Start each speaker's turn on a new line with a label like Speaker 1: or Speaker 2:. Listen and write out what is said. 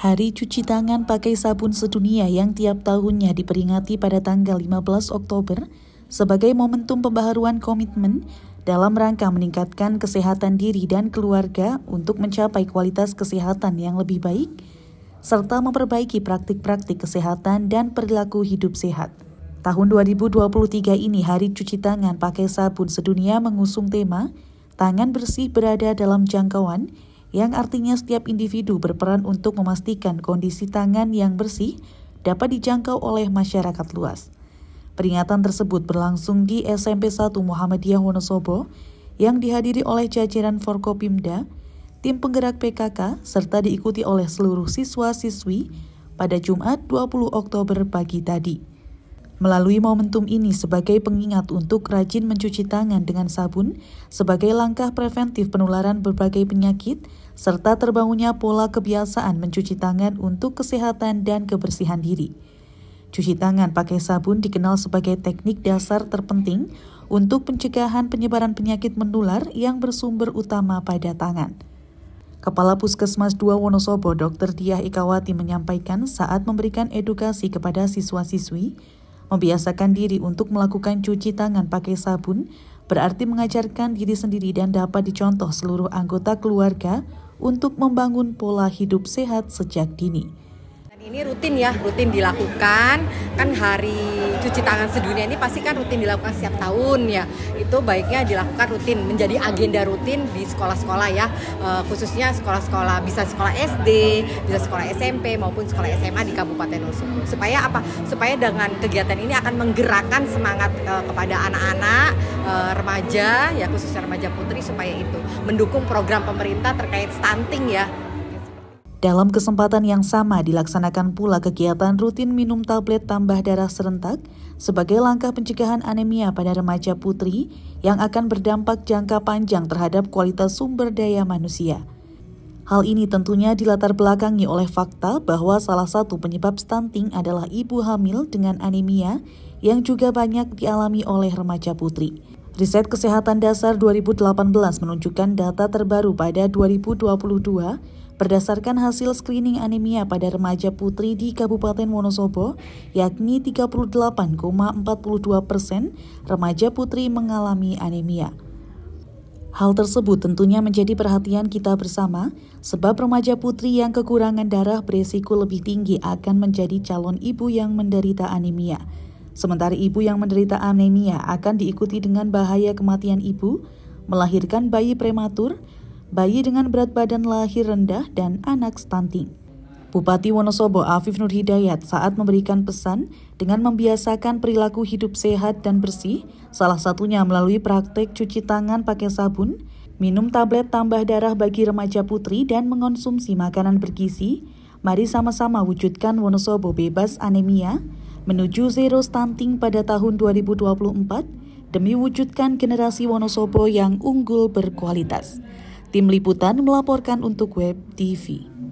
Speaker 1: Hari cuci tangan pakai sabun sedunia yang tiap tahunnya diperingati pada tanggal 15 Oktober sebagai momentum pembaharuan komitmen dalam rangka meningkatkan kesehatan diri dan keluarga untuk mencapai kualitas kesehatan yang lebih baik serta memperbaiki praktik-praktik kesehatan dan perilaku hidup sehat. Tahun 2023 ini hari cuci tangan pakai sabun sedunia mengusung tema tangan bersih berada dalam jangkauan yang artinya setiap individu berperan untuk memastikan kondisi tangan yang bersih dapat dijangkau oleh masyarakat luas. Peringatan tersebut berlangsung di SMP 1 Muhammadiyah Wonosobo yang dihadiri oleh jajaran Forkopimda, tim penggerak PKK, serta diikuti oleh seluruh siswa-siswi pada Jumat 20 Oktober pagi tadi. Melalui momentum ini sebagai pengingat untuk rajin mencuci tangan dengan sabun sebagai langkah preventif penularan berbagai penyakit serta terbangunnya pola kebiasaan mencuci tangan untuk kesehatan dan kebersihan diri. Cuci tangan pakai sabun dikenal sebagai teknik dasar terpenting untuk pencegahan penyebaran penyakit menular yang bersumber utama pada tangan. Kepala Puskesmas 2 Wonosobo, Dr. Diah Ikawati menyampaikan saat memberikan edukasi kepada siswa-siswi Membiasakan diri untuk melakukan cuci tangan pakai sabun berarti mengajarkan diri sendiri dan dapat dicontoh seluruh anggota keluarga untuk membangun pola hidup sehat sejak dini.
Speaker 2: Ini rutin ya, rutin dilakukan. Kan hari cuci tangan sedunia ini pasti kan rutin dilakukan setiap tahun ya. Itu baiknya dilakukan rutin, menjadi agenda rutin di sekolah-sekolah ya. Eh, khususnya sekolah-sekolah, bisa sekolah SD, bisa sekolah SMP maupun sekolah SMA di Kabupaten Osung. Supaya apa? Supaya dengan kegiatan ini akan menggerakkan semangat eh, kepada anak-anak, eh, remaja ya khususnya remaja putri supaya itu mendukung program pemerintah terkait stunting ya
Speaker 1: dalam kesempatan yang sama dilaksanakan pula kegiatan rutin minum tablet tambah darah serentak sebagai langkah pencegahan anemia pada remaja putri yang akan berdampak jangka panjang terhadap kualitas sumber daya manusia. Hal ini tentunya dilatar belakangi oleh fakta bahwa salah satu penyebab stunting adalah ibu hamil dengan anemia yang juga banyak dialami oleh remaja putri. Riset Kesehatan Dasar 2018 menunjukkan data terbaru pada 2022 Berdasarkan hasil screening anemia pada remaja putri di Kabupaten Wonosobo, yakni 38,42 persen, remaja putri mengalami anemia. Hal tersebut tentunya menjadi perhatian kita bersama, sebab remaja putri yang kekurangan darah beresiko lebih tinggi akan menjadi calon ibu yang menderita anemia. Sementara ibu yang menderita anemia akan diikuti dengan bahaya kematian ibu, melahirkan bayi prematur, bayi dengan berat badan lahir rendah, dan anak stunting. Bupati Wonosobo Afif Nur Hidayat saat memberikan pesan dengan membiasakan perilaku hidup sehat dan bersih, salah satunya melalui praktek cuci tangan pakai sabun, minum tablet tambah darah bagi remaja putri dan mengonsumsi makanan bergizi, mari sama-sama wujudkan Wonosobo bebas anemia menuju zero stunting pada tahun 2024 demi wujudkan generasi Wonosobo yang unggul berkualitas. Tim liputan melaporkan untuk Web TV.